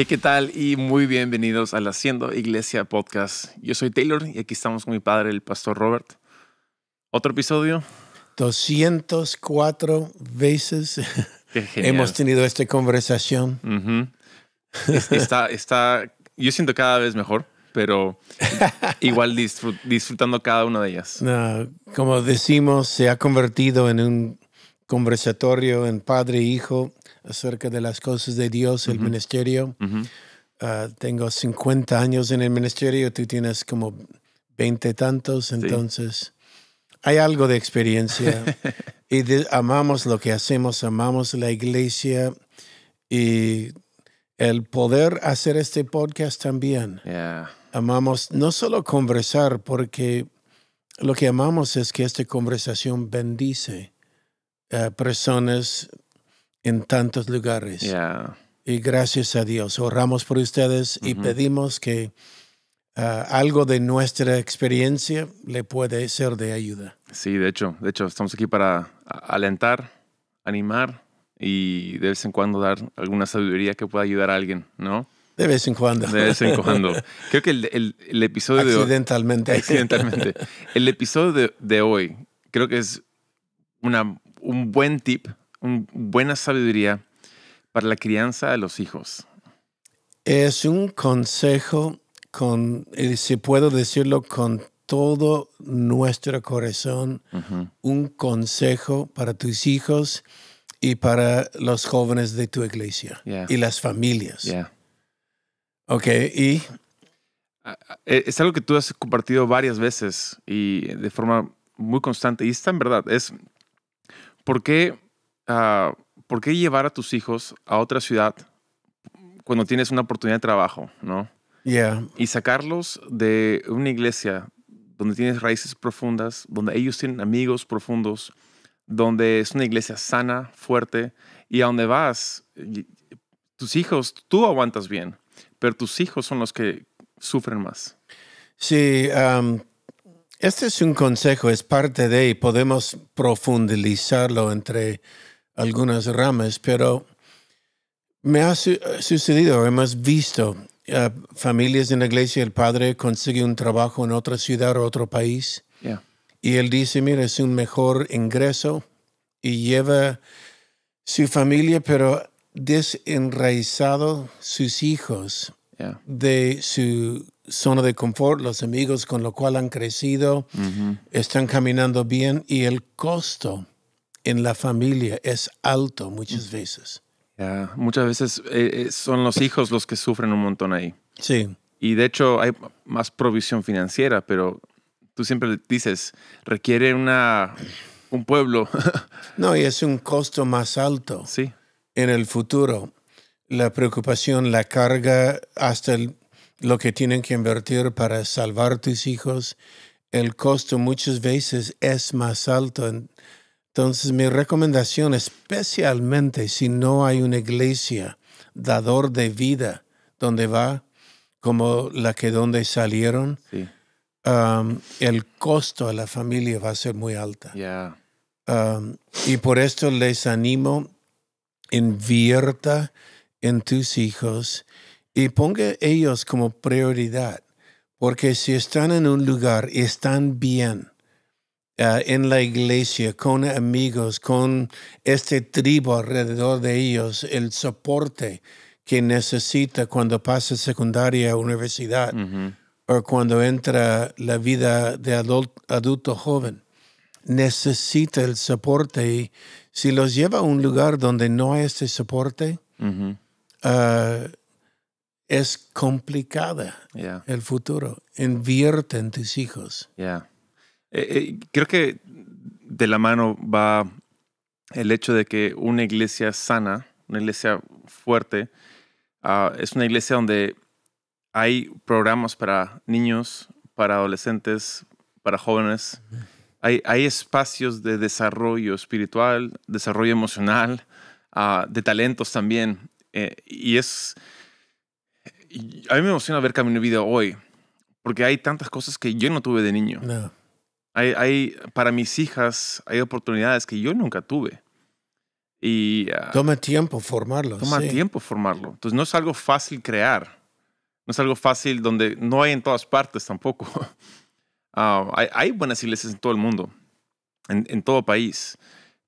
Hey, ¿qué tal? Y muy bienvenidos al Haciendo Iglesia Podcast. Yo soy Taylor y aquí estamos con mi padre, el pastor Robert. Otro episodio. 204 veces hemos tenido esta conversación. está, está, yo siento cada vez mejor, pero igual disfrutando cada una de ellas. como decimos, se ha convertido en un conversatorio en padre e hijo acerca de las cosas de Dios, el ministerio. Ah, tengo 50 años en el ministerio, tú tienes como 20 tantos, entonces hay algo de experiencia. y amamos lo que hacemos, amamos la iglesia y el poder hacer este podcast también. Amamos no solo conversar, porque lo que amamos es que esta conversación bendice eh, personas en tantos lugares. Y gracias a Dios, oramos por ustedes y pedimos que eh, algo de nuestra experiencia le puede ser de ayuda. Sí, de hecho, de hecho, estamos aquí para alentar, animar y de vez en cuando dar alguna sabiduría que pueda ayudar a alguien, ¿no? De vez en cuando. De vez en cuando. Creo que el, el, episodio de Accidentalmente. El episodio de, hoy creo que es una un buen tip, una buena sabiduría para la crianza de los hijos? Es un consejo con, eh, si puedo decirlo con todo nuestro corazón, un consejo para tus hijos y para los jóvenes de tu iglesia y las familias. Ok, y... Ah, ah, e, es algo que tú has compartido varias veces y de forma muy constante. Y está en verdad, es ¿por qué, ah, ¿por qué llevar a tus hijos a otra ciudad cuando tienes una oportunidad de trabajo, no? Y sacarlos de una iglesia donde tienes raíces profundas, donde ellos tienen amigos profundos, donde es una iglesia sana, fuerte, y a donde vas, tus hijos, tú aguantas bien, pero tus hijos son los que sufren más. Sí, um, este es un consejo, es parte de, y podemos profundizarlo entre algunas ramas, pero me ha sucedido, hemos visto eh, familias en la iglesia, el padre consigue un trabajo en otra ciudad o otro país, y él dice, mira, es un mejor ingreso, y lleva su familia, pero desenraizado sus hijos de su zona de confort, los amigos con los cuales han crecido, mm-hmm. están caminando bien y el costo en la familia es alto muchas mm. veces. Muchas veces eh, eh, son los hijos los que sufren un montón ahí. Sí. Y de hecho hay más provisión financiera, pero tú siempre dices, requiere una, un pueblo. no, y es un costo más alto. Sí. En el futuro la preocupación, la carga, hasta lo que tienen que invertir para salvar tus hijos, el costo muchas veces es más alto. Entonces mi recomendación, especialmente si no hay una iglesia dador de vida donde va, como la que donde salieron, um, el costo a la familia va a ser muy alto. Um, y por esto les animo, invierta en tus hijos y ponga ellos como prioridad, porque si están en un lugar y están bien, ah, en la iglesia, con amigos, con este tribu alrededor de ellos, el soporte que necesita cuando pasa secundaria universidad o cuando entra la vida de adulto, joven. Necesita el soporte y si los lleva a un lugar donde no hay este soporte, eh, es complicada el futuro. Invierte en tus hijos. Eh, eh, creo que de la mano va el hecho de que una iglesia sana, una iglesia fuerte, ah, es una iglesia donde hay programas para niños, para adolescentes, para jóvenes. hay, hay, espacios de desarrollo espiritual, desarrollo emocional, ah, de talentos también. Eh, y es... a mí me emociona ver Camino Vida hoy, porque hay tantas cosas que yo no tuve de niño. Hay, hay, para mis hijas hay oportunidades que yo nunca tuve. Y, ah, toma tiempo formarlo. Toma tiempo formarlo. Entonces no es algo fácil crear. No es algo fácil donde no hay en todas partes tampoco. Ah, hay, buenas iglesias en todo el mundo, en, en todo país,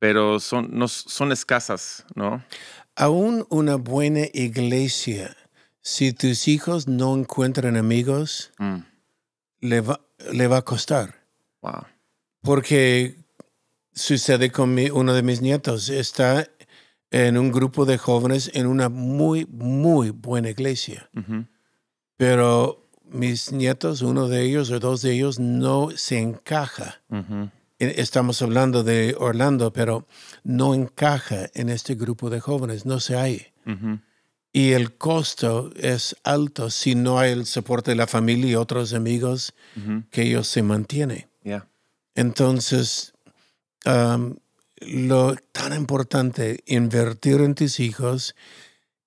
pero son, no, son escasas, ¿no? Aún una buena iglesia, si tus hijos no encuentran amigos, mm. le, va, a costar. Wow. Porque sucede con uno de mis nietos. Está en un grupo de jóvenes en una muy, muy buena iglesia. Pero mis nietos, uno de ellos o dos de ellos, no se encaja estamos hablando de Orlando, pero no encaja en este grupo de jóvenes, no se hay. Y el costo es alto si no hay el soporte de la familia y otros amigos que ellos se mantienen. Entonces, um, lo tan importante, invertir en tus hijos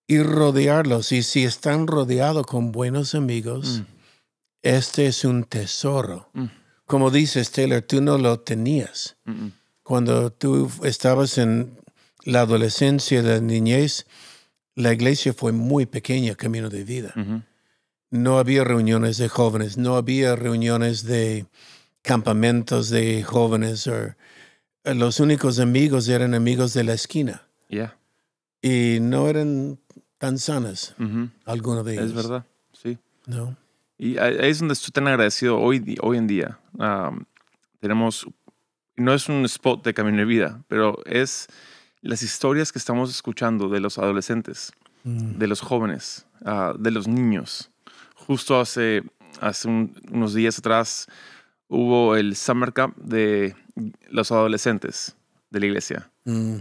y rodearlos. Y si están rodeados con buenos amigos, mm. este es un tesoro. Mm como dices, Taylor, tú no lo tenías. Cuando tú estabas en la adolescencia, la niñez, la iglesia fue muy pequeña, camino de vida. Mm-hmm. No había reuniones de jóvenes, no había reuniones de campamentos de jóvenes. Eh, los únicos amigos eran amigos de la esquina. Y no eran tan sanas, mm-hmm. alguno de ellos. Es verdad, sí. No. Y ahí es donde estoy tan agradecido hoy, hoy en día. tenemos, no es un spot de Camino de Vida, pero es las historias que estamos escuchando de los adolescentes, mm. de los jóvenes, ah, de los niños. Justo hace, hace unos días atrás hubo el summer camp de los adolescentes de la iglesia. Mm.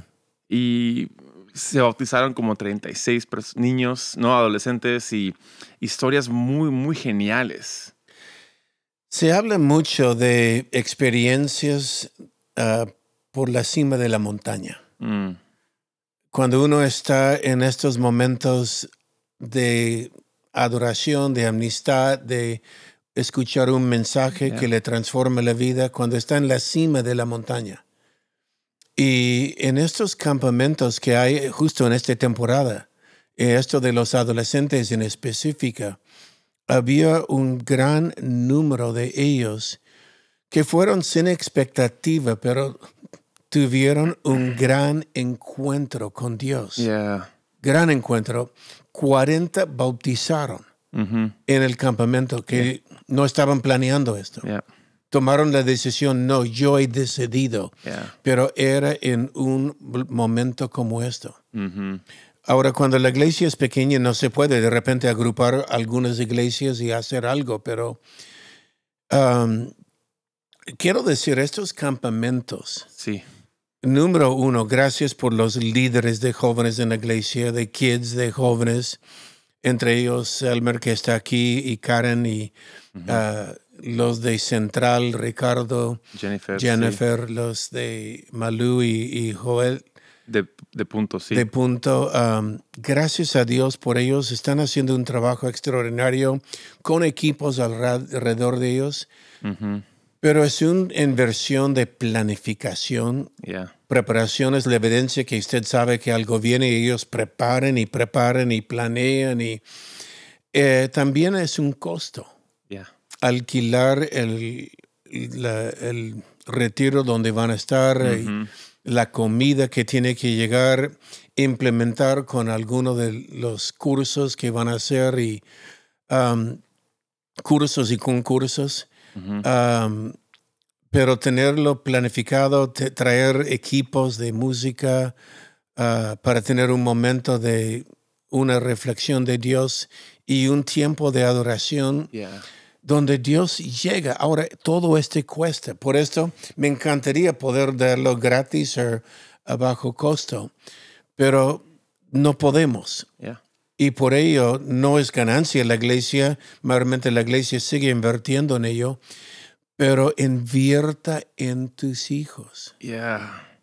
Y se bautizaron como 36 niños, no adolescentes, y historias muy, muy geniales. Se habla mucho de experiencias ah, por la cima de la montaña. Mm. Cuando uno está en estos momentos de adoración, de amistad, de escuchar un mensaje que le transforma la vida, cuando está en la cima de la montaña. Y en estos campamentos que hay justo en esta temporada, eh, esto de los adolescentes en específica, había un gran número de ellos que fueron sin expectativa, pero tuvieron un gran encuentro con Dios. Gran encuentro. 40 bautizaron mm-hmm. en el campamento que no estaban planeando esto tomaron la decisión, no, yo he decidido, pero era en un momento como esto. Mm-hmm. Ahora, cuando la iglesia es pequeña, no se puede de repente agrupar algunas iglesias y hacer algo, pero um, quiero decir, estos campamentos. Sí. Número uno, gracias por los líderes de jóvenes en la iglesia, de kids, de jóvenes, entre ellos Elmer que está aquí y Karen y mm-hmm. ah, los de Central, Ricardo, Jennifer, los de Malú y, Joel. De, punto, sí. De punto. Um, gracias a Dios por ellos. Están haciendo un trabajo extraordinario con equipos alrededor de ellos. Pero es una inversión de planificación, preparación es la evidencia que usted sabe que algo viene y ellos preparen y preparen y planean y eh, también es un costo. Alquilar el, el, retiro donde van a estar, eh, la comida que tiene que llegar, implementar con alguno de los cursos que van a hacer y cursos y concursos. pero tenerlo planificado, traer equipos de música ah, para tener un momento de una reflexión de Dios y un tiempo de adoración donde Dios llega. Ahora, todo este cuesta. Por esto, me encantaría poder darlo gratis o a bajo costo, pero no podemos. Y por ello, no es ganancia la iglesia. Mayormente la iglesia sigue invirtiendo en ello, pero invierta en tus hijos.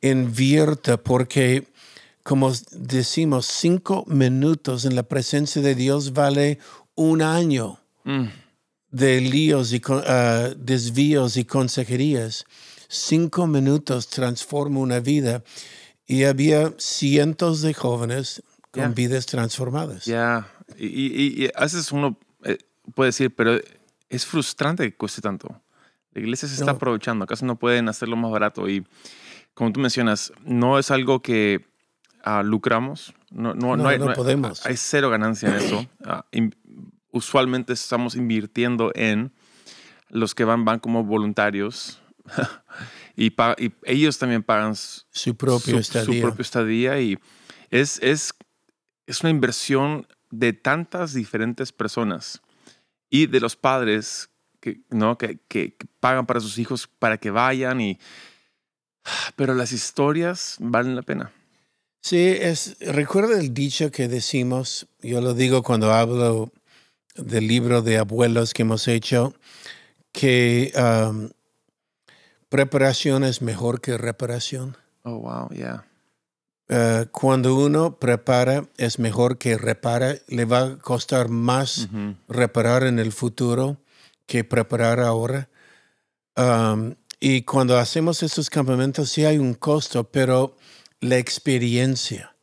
Invierta porque como decimos, cinco minutos en la presencia de Dios vale un año. Mm de líos y ah, desvíos y consejerías. Cinco minutos transforma una vida. Y había cientos de jóvenes con vidas transformadas. Ya, y, y, a veces uno eh, puede decir, pero es frustrante que cueste tanto. La iglesia se está aprovechando, acaso no pueden hacerlo más barato. Y como tú mencionas, no es algo que ah, lucramos, no, no, no, hay, podemos. Hay, cero ganancia en eso. Ah, usualmente estamos invirtiendo en los que van, van como voluntarios y, y, ellos también pagan su propio, su, estadía. estadía. y es, es, es, una inversión de tantas diferentes personas y de los padres que, ¿no? que, que pagan para sus hijos para que vayan y pero las historias valen la pena. Sí, es, recuerda el dicho que decimos, yo lo digo cuando hablo del libro de abuelos que hemos hecho, que um, preparación es mejor que reparación. Oh, wow, yeah. Uh, cuando uno prepara, es mejor que repara. Le va a costar más reparar en el futuro que preparar ahora. Um, y cuando hacemos estos campamentos, sí hay un costo, pero la experiencia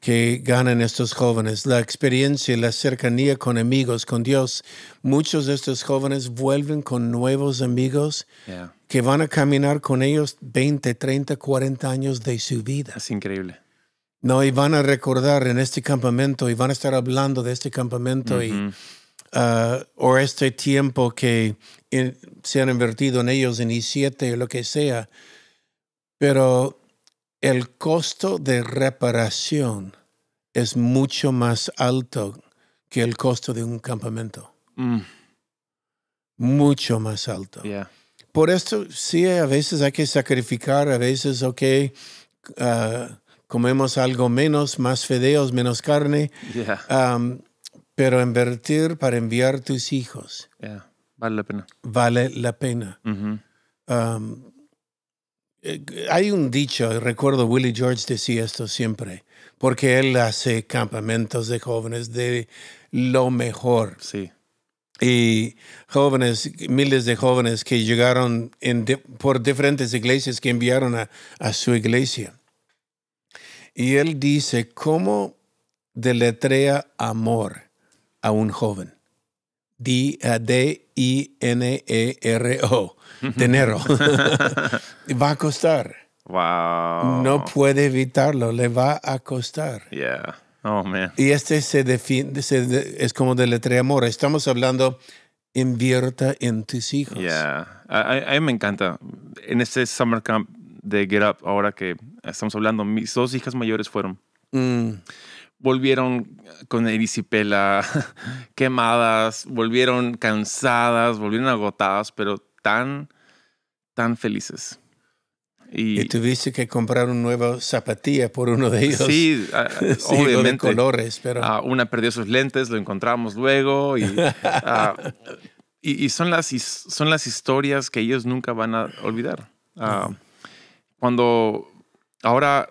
que ganan estos jóvenes, la experiencia y la cercanía con amigos, con Dios. Muchos de estos jóvenes vuelven con nuevos amigos que van a caminar con ellos 20, 30, 40 años de su vida. Es increíble. No, y van a recordar en este campamento y van a estar hablando de este campamento y... Uh, o este tiempo que se han invertido en ellos en I7 o lo que sea. Pero el costo de reparación es mucho más alto que el costo de un campamento. Mm. Mucho más alto. Por esto, sí, a veces hay que sacrificar, a veces, ok, ah, comemos algo menos, más fideos, menos carne, pero invertir para enviar tus hijos. Vale la pena. Vale la pena. Mm-hmm. Eh, hay un dicho, recuerdo Willie George decía esto siempre, porque él hace campamentos de jóvenes de lo mejor. Sí. Y jóvenes, miles de jóvenes que llegaron por diferentes iglesias que enviaron a, a su iglesia. Y él dice, ¿cómo deletrea amor a un joven? D-I-N-E-R-O. Eh, e, Dinero. va a costar. Wow. No puede evitarlo, le va a costar. Yeah. Oh, man. Y este se define, es como de letra amor. Estamos hablando, invierta en tus hijos. Yeah. A, mí me encanta. En este summer camp de Get Up, ahora que estamos hablando, mis dos hijas mayores fueron. Mm volvieron con erisipela quemadas, volvieron cansadas, volvieron agotadas, pero tan, tan felices. Y, tuviste que comprar un nuevo zapatilla por uno de ellos. Sí, obviamente. colores, pero... Ah, una perdió sus lentes, lo encontramos luego. Y, ah, y, son, las, son las historias que ellos nunca van a olvidar. Ah, cuando ahora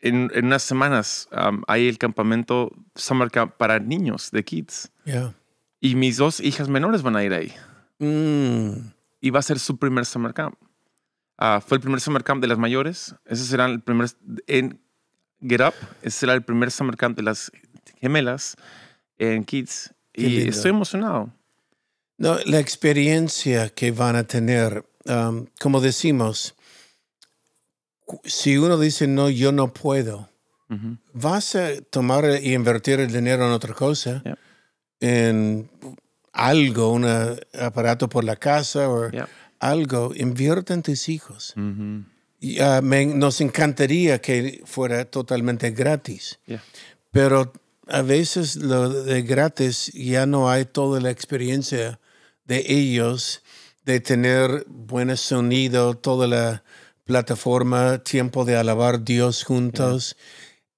en, unas semanas hay el campamento Summer Camp para niños de kids. Y mis dos hijas menores van a ir ahí. Mm. Y va a ser su primer Summer Camp. Ah, fue el primer Summer Camp de las mayores. Ese será el primer. En Get Up, ese será el primer Summer Camp de las gemelas en Kids. y estoy emocionado. No, la experiencia que van a tener, como decimos, si uno dice, no, yo no puedo, vas a tomar y invertir el dinero en otra cosa, en algo, un aparato por la casa o algo, invierte en tus hijos. y, ah, nos encantaría que fuera totalmente gratis, pero a veces lo de gratis ya no hay toda la experiencia de ellos, de tener buen sonido, toda la plataforma Tiempo de Alabar Dios Juntos,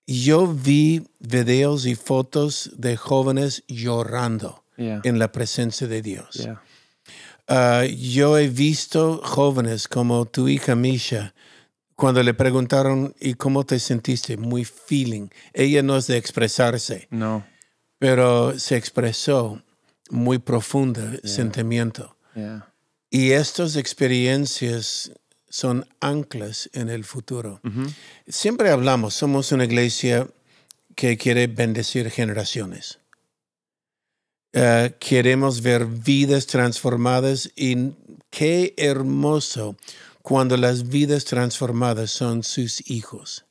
yo vi videos y fotos de jóvenes llorando en la presencia de Dios. Ah, yo he visto jóvenes como tu hija Misha, cuando le preguntaron, ¿y cómo te sentiste? Muy feeling. Ella no es de expresarse. No. Pero se expresó muy profundo sentimiento. Y estas experiencias son anclas en el futuro. Siempre hablamos, somos una iglesia que quiere bendecir generaciones. Eh, queremos ver vidas transformadas y qué hermoso cuando las vidas transformadas son sus hijos.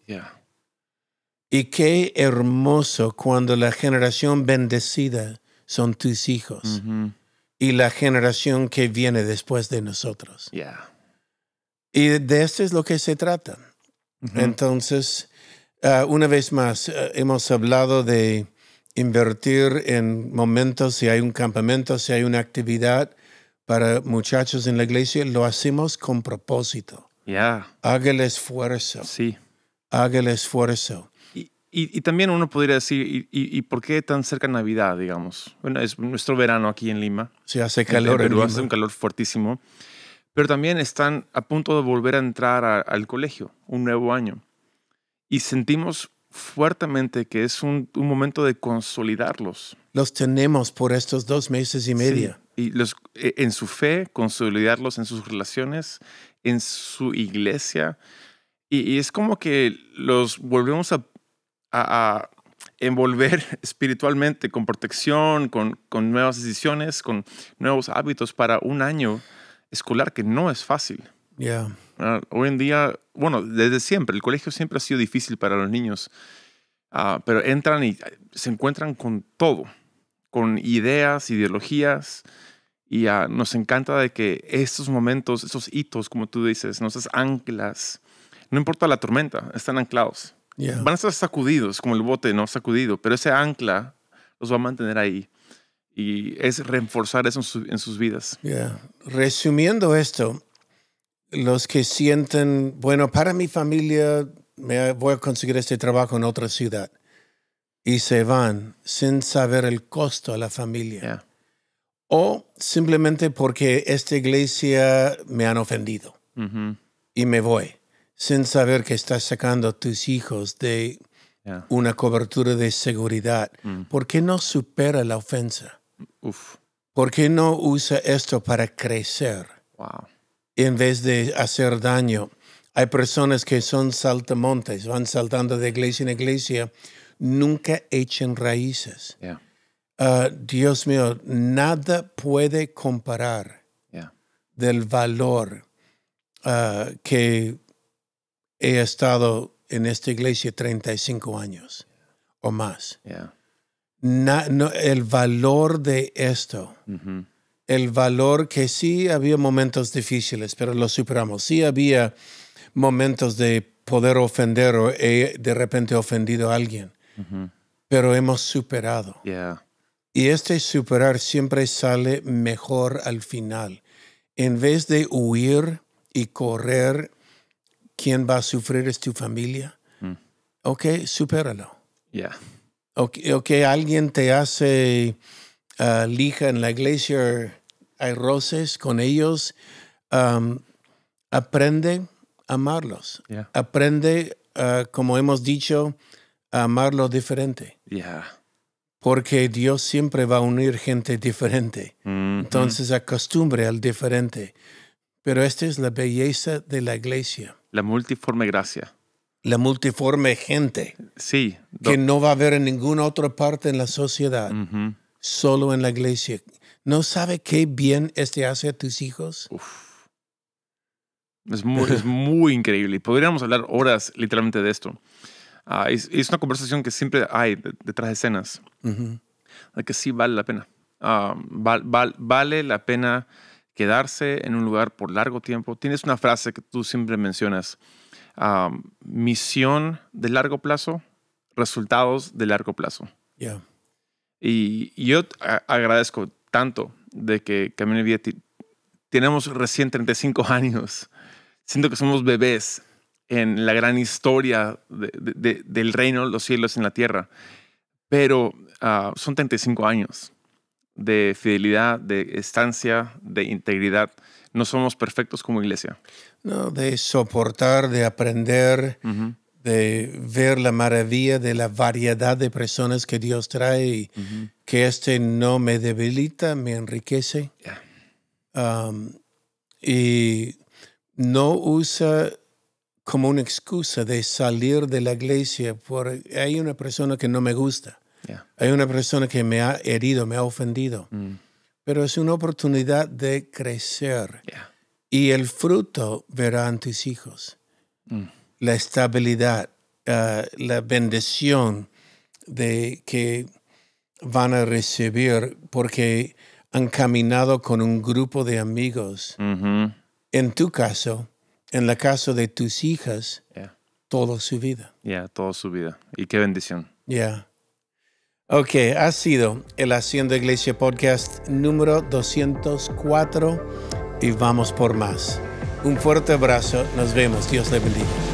Y qué hermoso cuando la generación bendecida son tus hijos y la generación que viene después de nosotros. Y de esto es lo que se trata. Entonces, eh, una vez más, eh, hemos hablado de invertir en momentos, si hay un campamento, si hay una actividad para muchachos en la iglesia, lo hacemos con propósito. Ya. Haga el esfuerzo. Sí. Haga el esfuerzo. Y, y, también uno podría decir, y, por qué tan cerca Navidad, digamos? Bueno, es nuestro verano aquí en Lima. Sí, hace calor en, Perú, en hace un calor fuertísimo pero también están a punto de volver a entrar al colegio, un nuevo año. Y sentimos fuertemente que es un, momento de consolidarlos. Los tenemos por estos dos meses y medio. y los, e, en su fe, consolidarlos en sus relaciones, en su iglesia. Y, es como que los volvemos a, envolver espiritualmente con protección, con, con nuevas decisiones, con nuevos hábitos para un año escolar que no es fácil. Ah, hoy en día, bueno, desde siempre, el colegio siempre ha sido difícil para los niños, ah, pero entran y ah, se encuentran con todo, con ideas, ideologías, y nos encanta de que estos momentos, esos hitos, como tú dices, nuestras anclas, no importa la tormenta, están anclados. Van a estar sacudidos, como el bote, ¿no? Sacudido, pero ese ancla los va a mantener ahí y es reforzar eso en, sus vidas. Resumiendo esto, los que sienten, bueno, para mi familia me voy a conseguir este trabajo en otra ciudad y se van sin saber el costo a la familia. O simplemente porque esta iglesia me han ofendido mm-hmm. y me voy sin saber que estás sacando a tus hijos de una cobertura de seguridad. Mm. ¿Por qué no supera la ofensa? Uf. ¿Por qué no usa esto para crecer? Wow. En vez de hacer daño. Hay personas que son saltamontes, van saltando de iglesia en iglesia, nunca echen raíces. Ah, Dios mío, nada puede comparar del valor ah, que he estado en esta iglesia 35 años o más. Yeah el valor de esto. El valor que sí había momentos difíciles, pero lo superamos. Sí había momentos de poder ofender o eh, de repente ofendido a alguien, pero hemos superado. Y este superar siempre sale mejor al final. En vez de huir y correr, ¿quién va a sufrir es tu familia? Mm. Ok, supéralo. Yeah o que, alguien te hace ah, lija en la iglesia, hay roces con ellos, aprende a amarlos. Aprende, ah, como hemos dicho, a amarlos diferente. Porque Dios siempre va a unir gente diferente. Mm-hmm. Entonces acostumbre al diferente. Pero esta es la belleza de la iglesia. La multiforme gracia la multiforme gente. Sí. Que no va a haber en ninguna otra parte en la sociedad, solo en la iglesia. ¿No sabe qué bien este hace a tus hijos? Es muy, es muy increíble. Podríamos hablar horas literalmente de esto. Ah, es, una conversación que siempre hay detrás de escenas. que sí vale la pena. Ah, vale la pena quedarse en un lugar por largo tiempo. Tienes una frase que tú siempre mencionas, ah, misión de largo plazo, resultados de largo plazo. Y, yo agradezco tanto de que Camino tenemos recién 35 años. Siento que somos bebés en la gran historia del reino, los cielos en la tierra. Pero ah, son 35 años de fidelidad, de estancia, de integridad. No somos perfectos como iglesia. No, de soportar, de aprender, de ver la maravilla de la variedad de personas que Dios trae, y que este no me debilita, me enriquece. Um, y no usa como una excusa de salir de la iglesia por hay una persona que no me gusta. Hay una persona que me ha herido, me ha ofendido, mm. pero es una oportunidad de crecer. Y el fruto verán tus hijos. Mm. La estabilidad, ah, la bendición de que van a recibir porque han caminado con un grupo de amigos. Mm-hmm. En tu caso, en la caso de tus hijas, toda su vida. Ya, toda su vida. Y qué bendición. Ya. Ok, ha sido el Haciendo Iglesia Podcast número 204 y vamos por más. Un fuerte abrazo, nos vemos, Dios le bendiga.